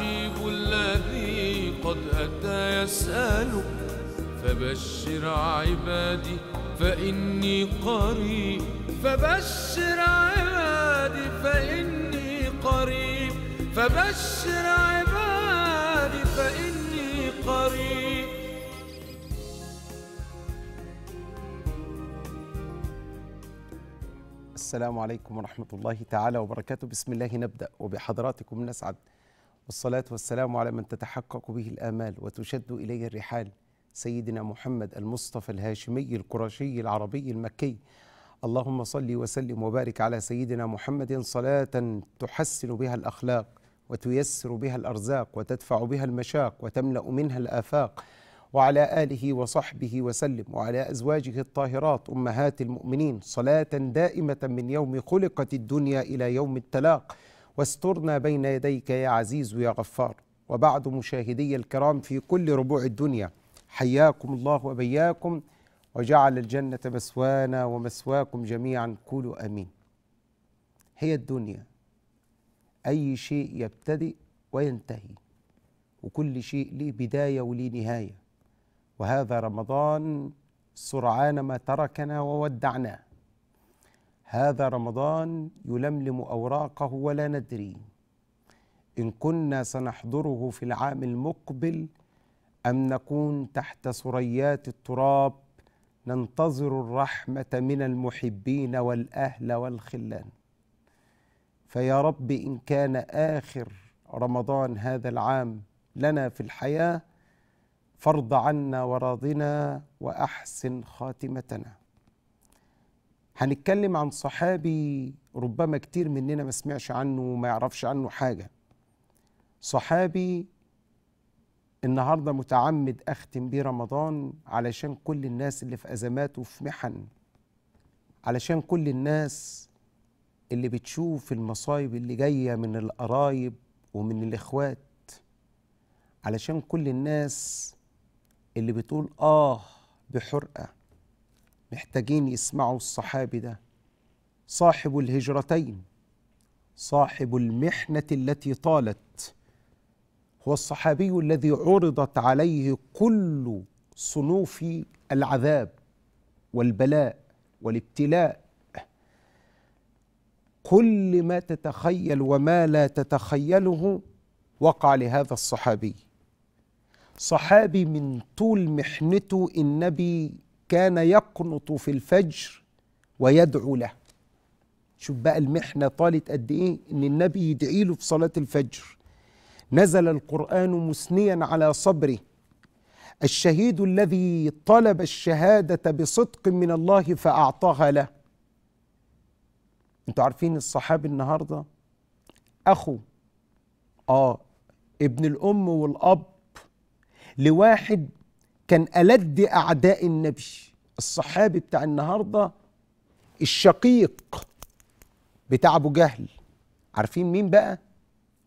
العجيب الذي قد أتى يسأل فبشر عبادي فإني قريب فبشر عبادي فإني قريب فبشر عبادي فإني قريب السلام عليكم ورحمة الله تعالى وبركاته بسم الله نبدأ وبحضراتكم نسعد والصلاة والسلام على من تتحقق به الآمال وتشد إليه الرحال سيدنا محمد المصطفى الهاشمي القرشي العربي المكي اللهم صل وسلم وبارك على سيدنا محمد صلاة تحسن بها الأخلاق وتيسر بها الأرزاق وتدفع بها المشاق وتملأ منها الآفاق وعلى آله وصحبه وسلم وعلى أزواجه الطاهرات أمهات المؤمنين صلاة دائمة من يوم خلقت الدنيا إلى يوم التلاق واسترنا بين يديك يا عزيز يا غفار وبعد مشاهدي الكرام في كل ربوع الدنيا حياكم الله وبياكم وجعل الجنة مسوانا ومسواكم جميعا قولوا أمين هي الدنيا أي شيء يبتدئ وينتهي وكل شيء له بداية وله نهاية وهذا رمضان سرعان ما تركنا وودعناه هذا رمضان يلملم اوراقه ولا ندري ان كنا سنحضره في العام المقبل ام نكون تحت ثريات التراب ننتظر الرحمه من المحبين والاهل والخلان فيا رب ان كان اخر رمضان هذا العام لنا في الحياه فارض عنا وراضنا واحسن خاتمتنا هنتكلم عن صحابي ربما كتير مننا ما سمعش عنه وما يعرفش عنه حاجة صحابي النهاردة متعمد أختم بيه رمضان علشان كل الناس اللي في أزمات وفي محن علشان كل الناس اللي بتشوف المصايب اللي جاية من القرايب ومن الإخوات علشان كل الناس اللي بتقول آه بحرقة محتاجين يسمعوا الصحابي ده صاحب الهجرتين صاحب المحنة التي طالت هو الصحابي الذي عرضت عليه كل صنوف العذاب والبلاء والابتلاء كل ما تتخيل وما لا تتخيله وقع لهذا الصحابي صحابي من طول محنته النبي كان يقنط في الفجر ويدعو له شوف بقى المحنة طالت قد إيه إن النبي يدعي له في صلاة الفجر نزل القرآن مثنيا على صبره الشهيد الذي طلب الشهادة بصدق من الله فأعطاها له انتوا عارفين الصحابي النهاردة أخو آه ابن الأم والأب لواحد كان ألد أعداء النبي الصحابي بتاع النهاردة الشقيق بتاع أبو جهل عارفين مين بقى؟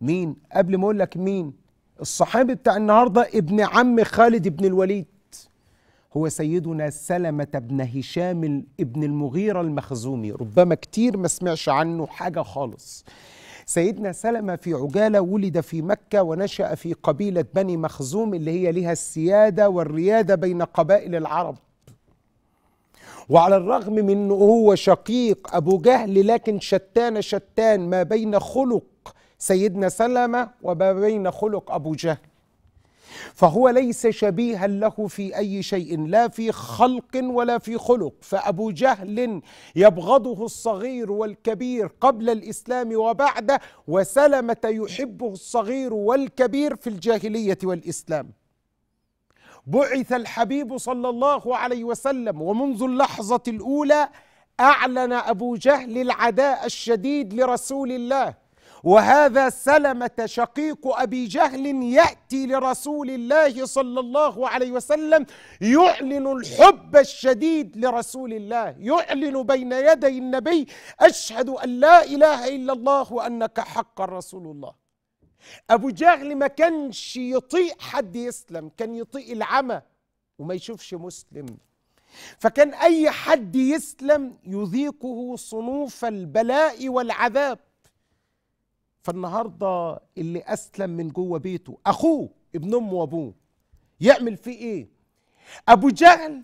مين؟ قبل ما أقول لك مين الصحابي بتاع النهاردة ابن عم خالد بن الوليد هو سيدنا سلمة بن هشام ابن المغيرة المخزومي ربما كتير ما سمعش عنه حاجة خالص سيدنا سلمة في عجالة ولد في مكة ونشأ في قبيلة بني مخزوم اللي هي لها السيادة والريادة بين قبائل العرب وعلى الرغم من أنه هو شقيق أبو جهل لكن شتان شتان ما بين خلق سيدنا سلمة وما بين خلق أبو جهل فهو ليس شبيها له في أي شيء لا في خلق ولا في خلق فأبو جهل يبغضه الصغير والكبير قبل الإسلام وبعده وسلمة يحبه الصغير والكبير في الجاهلية والإسلام بعث الحبيب صلى الله عليه وسلم ومنذ اللحظة الأولى أعلن أبو جهل العداء الشديد لرسول الله وهذا سلمة شقيق أبي جهل يأتي لرسول الله صلى الله عليه وسلم يعلن الحب الشديد لرسول الله يعلن بين يدي النبي أشهد أن لا إله إلا الله وأنك حق رسول الله أبو جهل ما كانش يطيق حد يسلم كان يطيق العمى وما يشوفش مسلم فكان أي حد يسلم يذيقه صنوف البلاء والعذاب فالنهارده اللي اسلم من جوه بيته اخوه ابن امه وابوه يعمل فيه ايه ابو جهل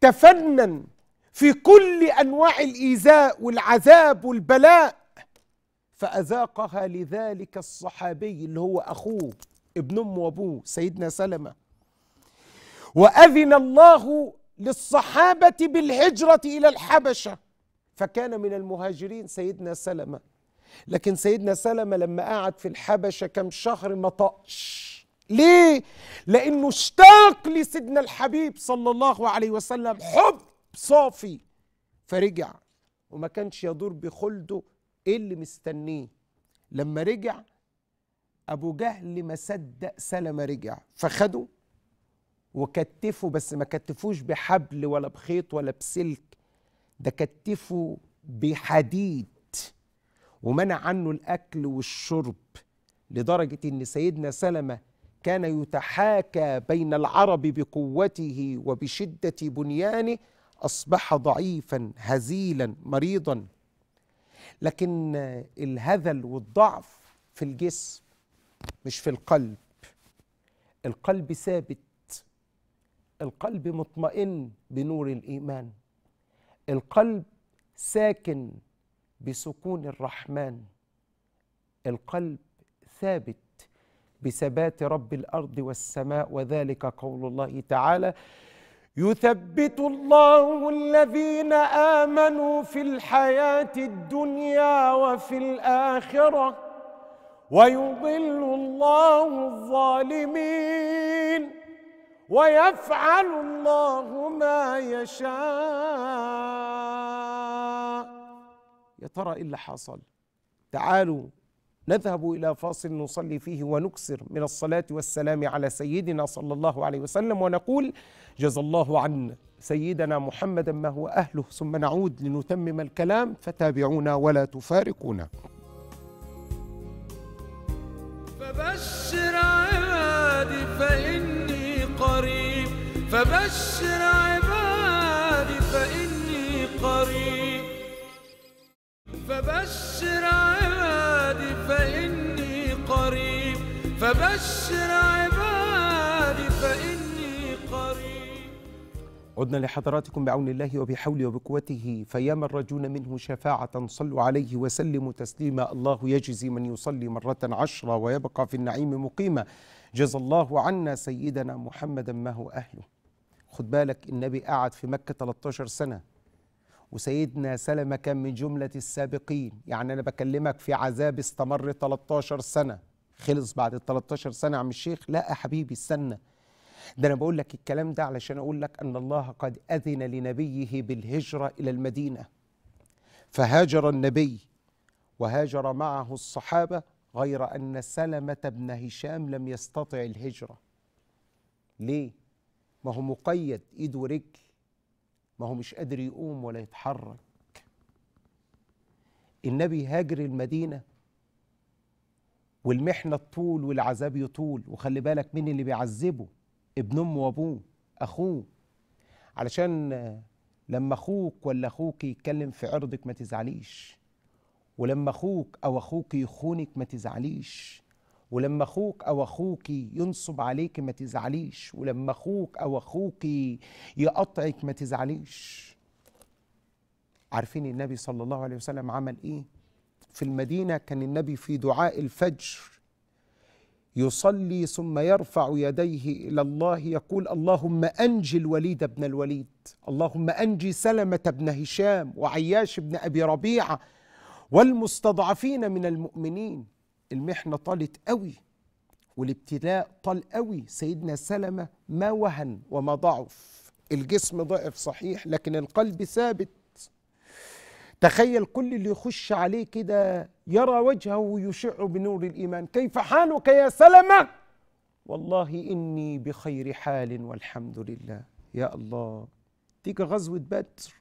تفنن في كل انواع الايذاء والعذاب والبلاء فاذاقها لذلك الصحابي اللي هو اخوه ابن امه وابوه سيدنا سلمه واذن الله للصحابه بالهجره الى الحبشه فكان من المهاجرين سيدنا سلمه لكن سيدنا سلمة لما قعد في الحبشة كم شهر ما طقش ليه؟ لأنه اشتاق لسيدنا الحبيب صلى الله عليه وسلم حب صافي فرجع وما كانش يدور بخلده ايه اللي مستنيه لما رجع ابو جهل ما صدق سلمة رجع فخده وكتفه بس ما كتفوش بحبل ولا بخيط ولا بسلك ده كتفه بحديد ومنع عنه الأكل والشرب لدرجة أن سيدنا سلمة كان يتحاكى بين العرب بقوته وبشدة بنيانه أصبح ضعيفا هزيلا مريضا لكن الهذل والضعف في الجسم مش في القلب القلب ثابت القلب مطمئن بنور الإيمان القلب ساكن بسكون الرحمن القلب ثابت بثبات رب الارض والسماء وذلك قول الله تعالى يثبت الله الذين امنوا في الحياه الدنيا وفي الاخره ويضل الله الظالمين ويفعل الله ما يشاء يا ترى ايه اللي حصل تعالوا نذهب الى فاصل نصلي فيه ونكسر من الصلاه والسلام على سيدنا صلى الله عليه وسلم ونقول جزى الله عنا سيدنا محمدا ما هو اهله ثم نعود لنتمم الكلام فتابعونا ولا تفارقونا فبشر عبادي فاني قريب فبشر عبادي فاني قريب فبشر عبادي فإني قريب فبشر عبادي فإني قريب عدنا لحضراتكم بعون الله وبحوله وبقوته فيا من رجون منه شفاعة صلوا عليه وسلموا تسليما الله يجزي من يصلي مرة عشرة ويبقى في النعيم مقيما جزى الله عنا سيدنا محمدا ما هو أهله خد بالك النبي قعد في مكة 13 سنة وسيدنا سلمة كان من جملة السابقين يعني أنا بكلمك في عذاب استمر 13 سنة خلص بعد 13 سنة عم الشيخ لا يا حبيبي استنى ده أنا بقول لك الكلام ده علشان أقول لك أن الله قد أذن لنبيه بالهجرة إلى المدينة فهاجر النبي وهاجر معه الصحابة غير أن سلمة بن هشام لم يستطع الهجرة ليه؟ ما هو مقيد إيد ورجل ما هو مش قادر يقوم ولا يتحرك النبي هاجر المدينة والمحنة تطول والعذاب يطول وخلي بالك مين اللي بيعذبه ابن أمه وأبوه أخوه علشان لما أخوك ولا أخوك يتكلم في عرضك ما تزعليش ولما أخوك أو أخوك يخونك ما تزعليش ولما اخوك او اخوك ينصب عليك ما تزعليش ولما اخوك او اخوك يقطعك ما تزعليش عارفين النبي صلى الله عليه وسلم عمل ايه في المدينه كان النبي في دعاء الفجر يصلي ثم يرفع يديه الى الله يقول اللهم انجي الوليد بن الوليد اللهم انجي سلمه بن هشام وعياش بن ابي ربيعه والمستضعفين من المؤمنين المحنة طالت قوي والابتلاء طال قوي سيدنا سلمة ما وهن وما ضعف الجسم ضعف صحيح لكن القلب ثابت تخيل كل اللي يخش عليه كده يرى وجهه ويشع بنور الإيمان كيف حالك يا سلمة والله إني بخير حال والحمد لله يا الله تيجي غزوة بدر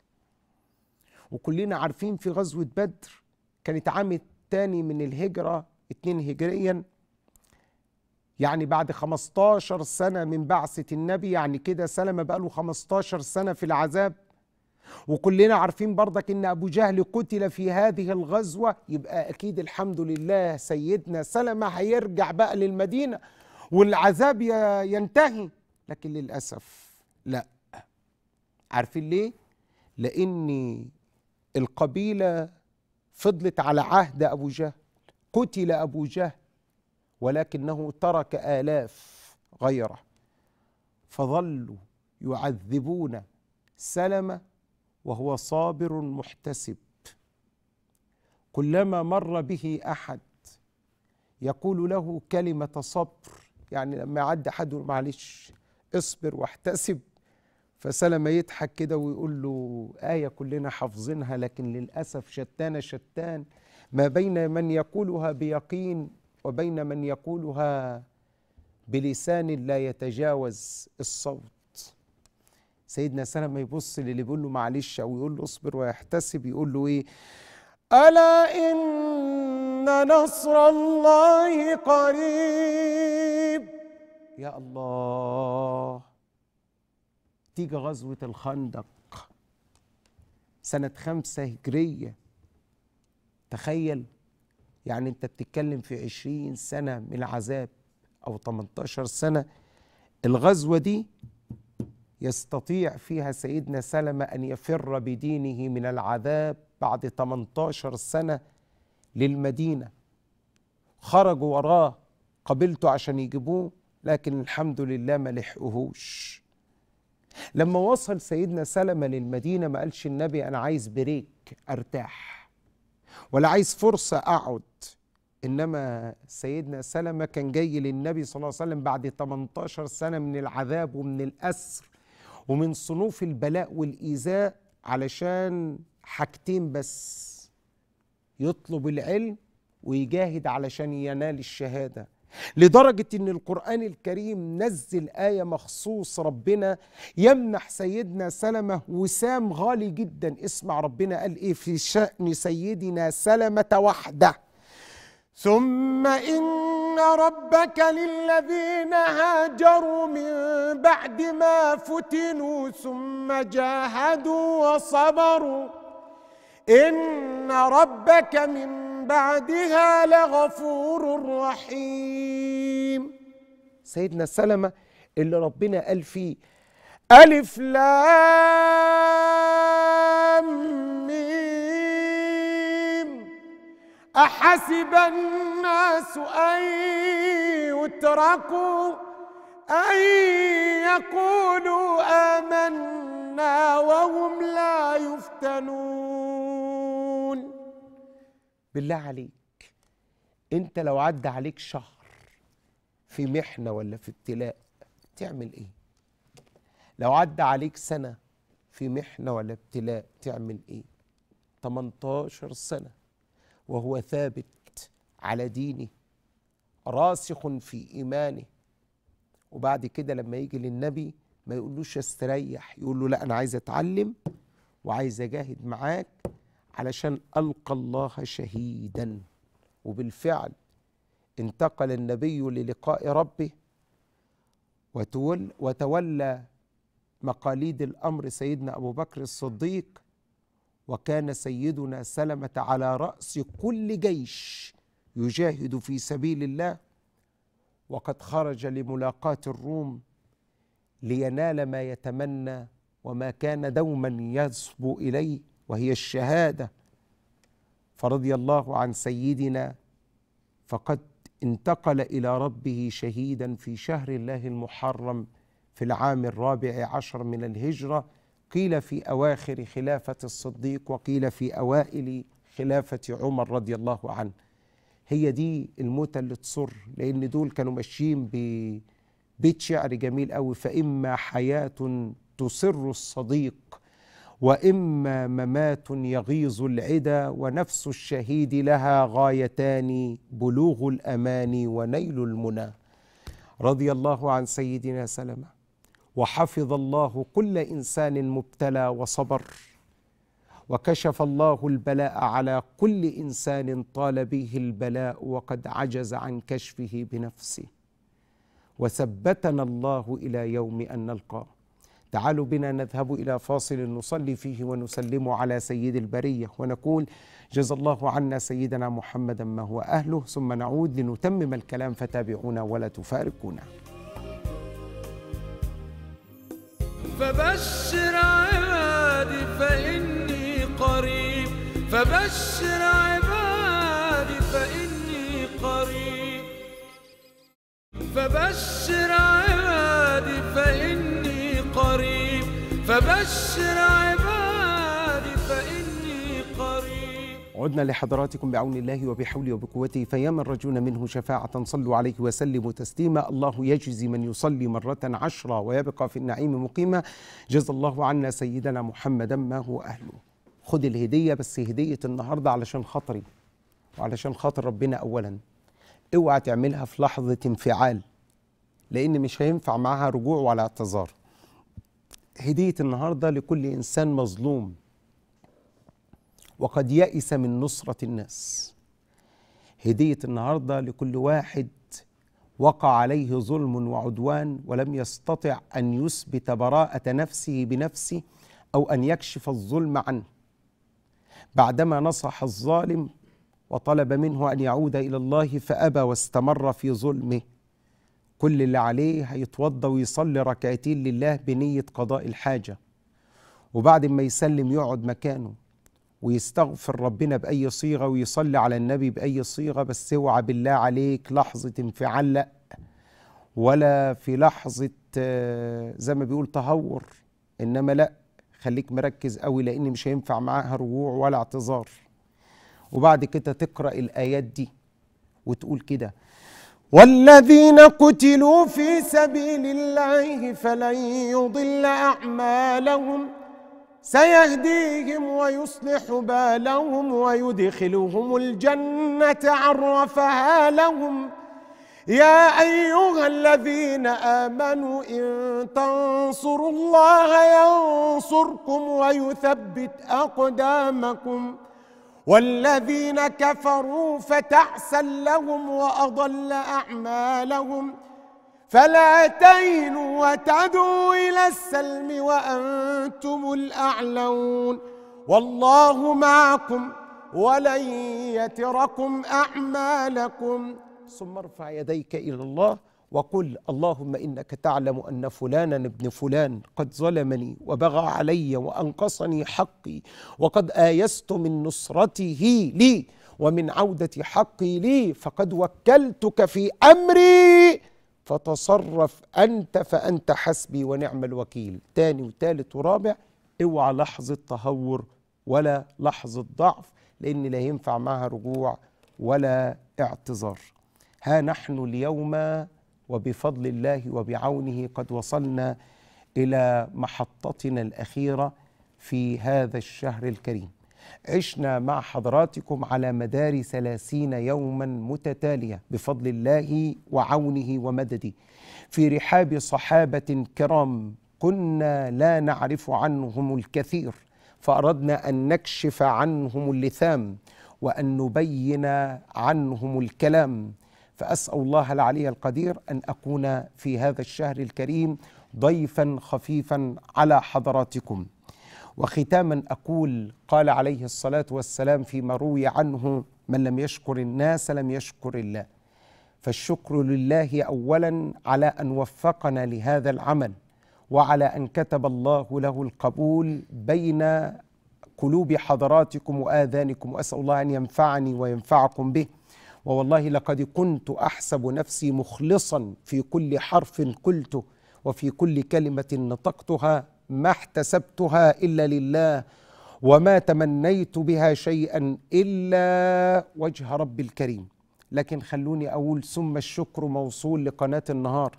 وكلنا عارفين في غزوة بدر كانت عام الثاني من الهجرة 2 هجريا يعني بعد 15 سنة من بعثة النبي يعني كده سلمة بقاله 15 سنة في العذاب وكلنا عارفين برضك ان ابو جهل قتل في هذه الغزوة يبقى اكيد الحمد لله سيدنا سلمة هيرجع بقى للمدينة والعذاب ينتهي لكن للأسف لا عارفين ليه؟ لأن القبيلة فضلت على عهد أبو جهل قتل أبو جهل ولكنه ترك آلاف غيره فظلوا يعذبون سلمة وهو صابر محتسب كلما مر به أحد يقول له كلمة صبر يعني لما يعد أحد معلش اصبر واحتسب فسلمة يضحك كده ويقول له آية كلنا حافظينها لكن للأسف شتان شتان ما بين من يقولها بيقين وبين من يقولها بلسان لا يتجاوز الصوت سيدنا سلمة يبص للي بيقول له معلش او يقول له اصبر ويحتسب يقول له ايه الا ان نصر الله قريب يا الله تيجي غزوه الخندق سنه خمسه هجريه تخيل يعني انت بتتكلم في 20 سنة من العذاب أو 18 سنة الغزوة دي يستطيع فيها سيدنا سلمة أن يفر بدينه من العذاب بعد 18 سنة للمدينة خرجوا وراه قبلته عشان يجيبوه لكن الحمد لله ما لحقوهوش لما وصل سيدنا سلمة للمدينة ما قالش النبي أنا عايز بريك أرتاح ولا عايز فرصة أقعد إنما سيدنا سلمة كان جاي للنبي صلى الله عليه وسلم بعد 18 سنة من العذاب ومن الأسر ومن صنوف البلاء والإيذاء علشان حاجتين بس يطلب العلم ويجاهد علشان ينال الشهادة لدرجة ان القرآن الكريم نزل آية مخصوص ربنا يمنح سيدنا سلمة وسام غالي جدا اسمع ربنا قال ايه في شأن سيدنا سلمة وحده ثم إن ربك للذين هاجروا من بعد ما فتنوا ثم جاهدوا وصبروا إن ربك من بعدها لغفور رحيم سيدنا سلمة اللي ربنا قال فيه ألف لام ميم أحسب الناس أن يتركوا أن يقولوا آمنا وهم لا يفتنون بالله عليك انت لو عدى عليك شهر في محنه ولا في ابتلاء تعمل ايه لو عدى عليك سنه في محنه ولا ابتلاء تعمل ايه 18 سنه وهو ثابت على دينه راسخ في ايمانه وبعد كده لما يجي للنبي ما يقولوش استريح يقول له لا انا عايز اتعلم وعايز اجاهد معاك علشان ألقى الله شهيدا وبالفعل انتقل النبي للقاء ربه وتول وتولى مقاليد الأمر سيدنا أبو بكر الصديق وكان سيدنا سلمة على رأس كل جيش يجاهد في سبيل الله وقد خرج لملاقاة الروم لينال ما يتمنى وما كان دوما يصبو إليه وهي الشهاده فرضي الله عن سيدنا فقد انتقل الى ربه شهيدا في شهر الله المحرم في العام الرابع عشر من الهجره قيل في اواخر خلافه الصديق وقيل في اوائل خلافه عمر رضي الله عنه هي دي الموتى اللي تصر لأن دول كانوا ماشيين ببيت شعر جميل قوي فإما حياة تصر الصديق واما ممات يغيظ العدا ونفس الشهيد لها غايتان بلوغ الامان ونيل المنى رضي الله عن سيدنا سلمه وحفظ الله كل انسان مبتلى وصبر وكشف الله البلاء على كل انسان طال به البلاء وقد عجز عن كشفه بنفسه وثبتنا الله الى يوم ان نلقاه تعالوا بنا نذهب إلى فاصل نصلي فيه ونسلم على سيد البرية ونقول جزا الله عنا سيدنا محمدا ما هو أهله ثم نعود لنتمم الكلام فتابعونا ولا تفارقونا فبشر عبادي فإني قريب فبشر عبادي فإني قريب فبشر عبادي فإني فبشر عبادي فإني قريب عدنا لحضراتكم بعون الله وبحوله وبقوته فيا من الرجون منه شفاعة صلوا عليه وسلموا تسليما الله يجزي من يصلي مرة عشرة ويبقى في النعيم مقيما جزى الله عنا سيدنا محمدا ما هو أهله خد الهدية بس هدية النهاردة علشان خاطري وعلشان خاطر ربنا أولا اوعى تعملها في لحظة انفعال لأن مش هينفع معاها رجوع ولا اعتذار هدية النهاردة لكل إنسان مظلوم وقد يئس من نصرة الناس هدية النهاردة لكل واحد وقع عليه ظلم وعدوان ولم يستطع أن يثبت براءة نفسه بنفسه أو أن يكشف الظلم عنه بعدما نصح الظالم وطلب منه أن يعود إلى الله فأبى واستمر في ظلمه كل اللي عليه هيتوضى ويصلي ركعتين لله بنية قضاء الحاجة وبعد ما يسلم يقعد مكانه ويستغفر ربنا بأي صيغة ويصلي على النبي بأي صيغة بس اوعى بالله عليك لحظة انفعال لأ ولا في لحظة آه، زي ما بيقول تهور إنما لأ خليك مركز قوي لأن مش هينفع معاها رجوع ولا اعتذار وبعد كده تقرأ الآيات دي وتقول كده والذين قتلوا في سبيل الله فلن يضل أعمالهم سيهديهم ويصلح بالهم ويدخلهم الجنة عرفها لهم يا أيها الذين آمنوا إن تنصروا الله ينصركم ويثبت أقدامكم والذين كفروا فتعسا لهم واضل اعمالهم فلا تهنوا وتدعوا الى السلم وانتم الاعلون والله معكم ولن يتركم اعمالكم ثم ارفع يديك الى الله وقل اللهم انك تعلم ان فلانا ابن فلان قد ظلمني وبغى علي وانقصني حقي وقد ايست من نصرته لي ومن عوده حقي لي فقد وكلتك في امري فتصرف انت فانت حسبي ونعم الوكيل تاني وتالت ورابع اوعى لحظه تهور ولا لحظه ضعف لان لا ينفع معها رجوع ولا اعتذار ها نحن اليوم وبفضل الله وبعونه قد وصلنا الى محطتنا الاخيره في هذا الشهر الكريم عشنا مع حضراتكم على مدار ثلاثين يوما متتاليه بفضل الله وعونه ومدده في رحاب صحابه كرام كنا لا نعرف عنهم الكثير فاردنا ان نكشف عنهم اللثام وان نبين عنهم الكلام فأسأل الله العلي القدير أن أكون في هذا الشهر الكريم ضيفا خفيفا على حضراتكم وختاما أقول قال عليه الصلاة والسلام فيما روي عنه من لم يشكر الناس لم يشكر الله فالشكر لله أولا على أن وفقنا لهذا العمل وعلى أن كتب الله له القبول بين قلوب حضراتكم وآذانكم وأسأل الله أن ينفعني وينفعكم به ووالله لقد كنت احسب نفسي مخلصا في كل حرف قلته وفي كل كلمه نطقتها ما احتسبتها الا لله وما تمنيت بها شيئا الا وجه رب الكريم لكن خلوني اقول ثم الشكر موصول لقناه النهار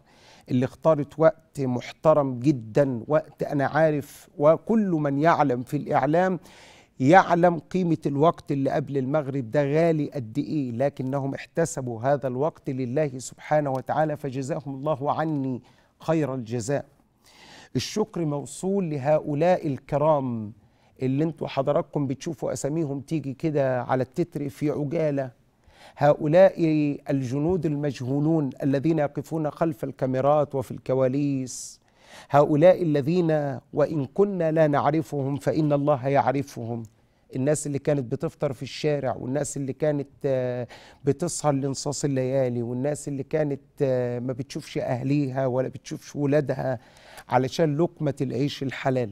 اللي اختارت وقت محترم جدا وقت انا عارف وكل من يعلم في الاعلام يعلم قيمة الوقت اللي قبل المغرب ده غالي قد إيه لكنهم احتسبوا هذا الوقت لله سبحانه وتعالى فجزاهم الله عني خير الجزاء الشكر موصول لهؤلاء الكرام اللي انتوا حضراتكم بتشوفوا أساميهم تيجي كده على التتر في عجالة هؤلاء الجنود المجهولون الذين يقفون خلف الكاميرات وفي الكواليس هؤلاء الذين وإن كنا لا نعرفهم فإن الله يعرفهم الناس اللي كانت بتفطر في الشارع والناس اللي كانت آه، بتسهر لنصاص الليالي والناس اللي كانت آه، ما بتشوفش أهليها ولا بتشوفش ولادها علشان لقمة العيش الحلال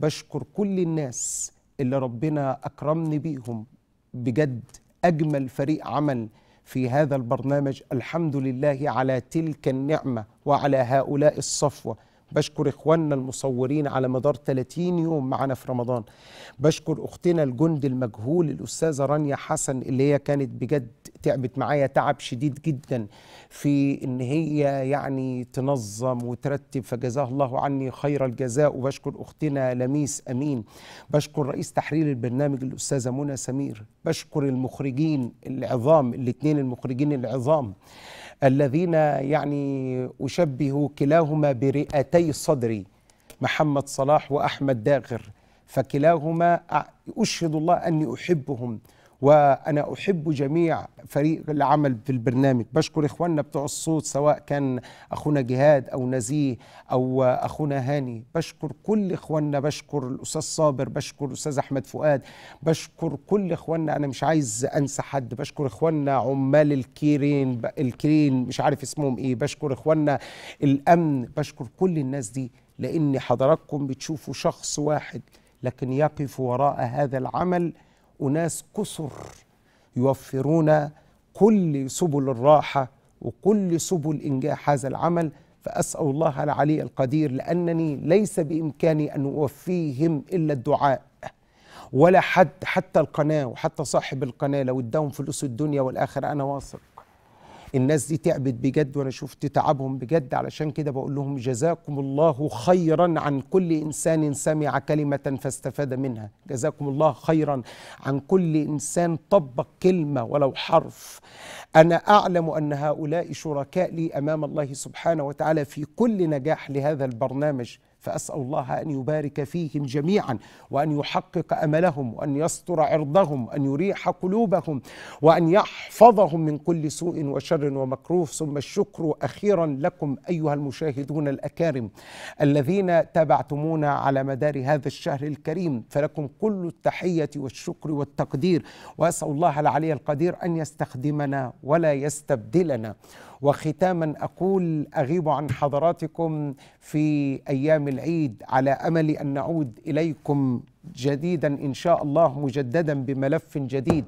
بشكر كل الناس اللي ربنا أكرمني بيهم بجد أجمل فريق عمل في هذا البرنامج الحمد لله على تلك النعمة وعلى هؤلاء الصفوة بشكر إخواننا المصورين على مدار 30 يوم معنا في رمضان بشكر أختنا الجند المجهول الأستاذة رانيا حسن اللي هي كانت بجد تعبت معايا تعب شديد جدا في إن هي يعني تنظم وترتب فجزاها الله عني خير الجزاء وبشكر أختنا لميس أمين بشكر رئيس تحرير البرنامج الأستاذة منى سمير بشكر المخرجين العظام الاثنين المخرجين العظام الذين يعني أشبه كلاهما برئتا هاتي الصدري محمد صلاح وأحمد داغر فكلاهما أشهد الله أني أحبهم وانا احب جميع فريق العمل في البرنامج بشكر اخواننا بتوع الصوت سواء كان اخونا جهاد او نزيه او اخونا هاني بشكر كل اخواننا بشكر الاستاذ صابر بشكر الاستاذ احمد فؤاد بشكر كل اخواننا انا مش عايز انسى حد بشكر اخواننا عمال الكيرين الكرين مش عارف اسمهم ايه بشكر اخواننا الامن بشكر كل الناس دي لان حضراتكم بتشوفوا شخص واحد لكن يقف وراء هذا العمل أناس كثر يوفرون كل سبل الراحة وكل سبل إنجاح هذا العمل فأسأل الله العلي القدير لأنني ليس بإمكاني أن أوفيهم إلا الدعاء ولا حد حتى القناة وحتى صاحب القناة لو اداهم فلوس الدنيا والآخرة أنا واثق الناس دي تعبت بجد وانا شفت تعبهم بجد علشان كده بقول لهم جزاكم الله خيرا عن كل انسان سمع كلمه فاستفاد منها جزاكم الله خيرا عن كل انسان طبق كلمه ولو حرف انا اعلم ان هؤلاء شركاء لي امام الله سبحانه وتعالى في كل نجاح لهذا البرنامج فأسأل الله أن يبارك فيهم جميعا وأن يحقق أملهم وأن يستر عرضهم أن يريح قلوبهم وأن يحفظهم من كل سوء وشر ومكروه ثم الشكر أخيرا لكم أيها المشاهدون الأكارم الذين تابعتمونا على مدار هذا الشهر الكريم فلكم كل التحية والشكر والتقدير وأسأل الله العلي القدير أن يستخدمنا ولا يستبدلنا وختاما أقول أغيب عن حضراتكم في أيام العيد على امل ان نعود اليكم جديدا ان شاء الله مجددا بملف جديد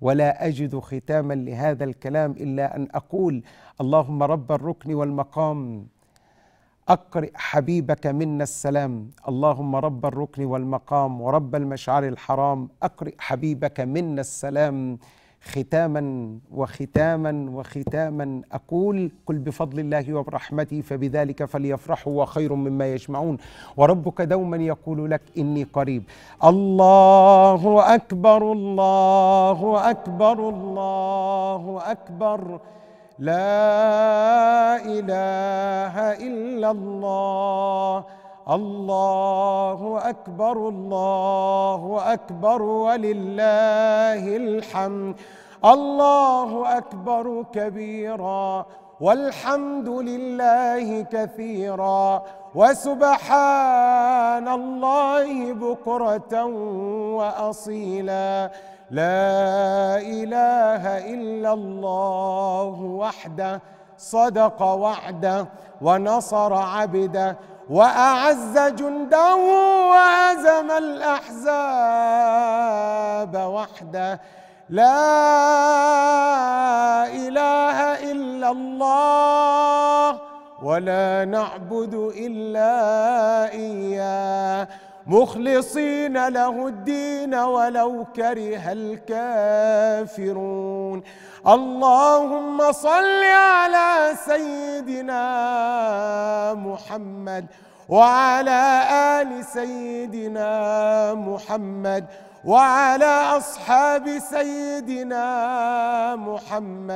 ولا اجد ختاما لهذا الكلام الا ان اقول اللهم رب الركن والمقام اقرئ حبيبك منا السلام اللهم رب الركن والمقام ورب المشعر الحرام اقرئ حبيبك منا السلام ختاما وختاما وختاما اقول قل بفضل الله وبرحمته فبذلك فليفرحوا وخير مما يجمعون وربك دوما يقول لك اني قريب الله اكبر الله اكبر الله اكبر لا اله الا الله الله اكبر الله اكبر ولله الحمد الله اكبر كبيرا والحمد لله كثيرا وسبحان الله بكره واصيلا لا اله الا الله وحده صدق وعده ونصر عبده وأعز جنده وهزم الأحزاب وحده لا إله إلا الله ولا نعبد إلا إياه مخلصين له الدين ولو كره الكافرون اللهم صل على سيدنا محمد وعلى ال سيدنا محمد وعلى اصحاب سيدنا محمد